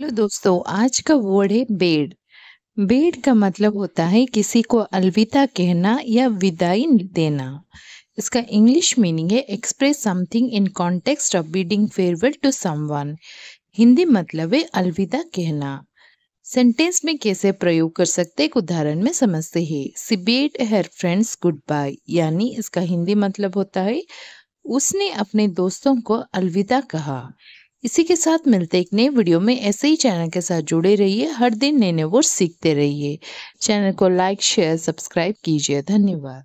hello दोस्तों आज का वर्ड है बेड बेड का मतलब होता है किसी को अलविदा कहना या विदाई देना इसका इंग्लिश मीनिंग है express something in context of bidding farewell to someone Hindi मतलब है अलविदा कहना सेंटेंस में कैसे प्रयोग कर सकते एक उदाहरण में समझते हैं she bade her friends goodbye यानी इसका हिंदी मतलब होता है उसने अपने दोस्तों को अलविदा कहा इसी के साथ मिलते एक नए वीडियो में ऐसे ही चैनल के साथ जुड़े रहिए हर दिन नए नए वो सीखते रहिए चैनल को लाइक शेयर सब्सक्राइब कीजिए धन्यवाद